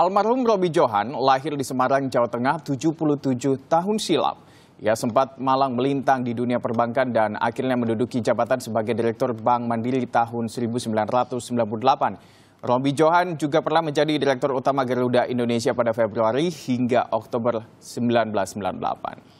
Almarhum Robi Johan lahir di Semarang, Jawa Tengah 77 tahun silam. Ia sempat malang melintang di dunia perbankan dan akhirnya menduduki jabatan sebagai Direktur Bank Mandiri tahun 1998. Robi Johan juga pernah menjadi Direktur Utama Garuda Indonesia pada Februari hingga Oktober 1998.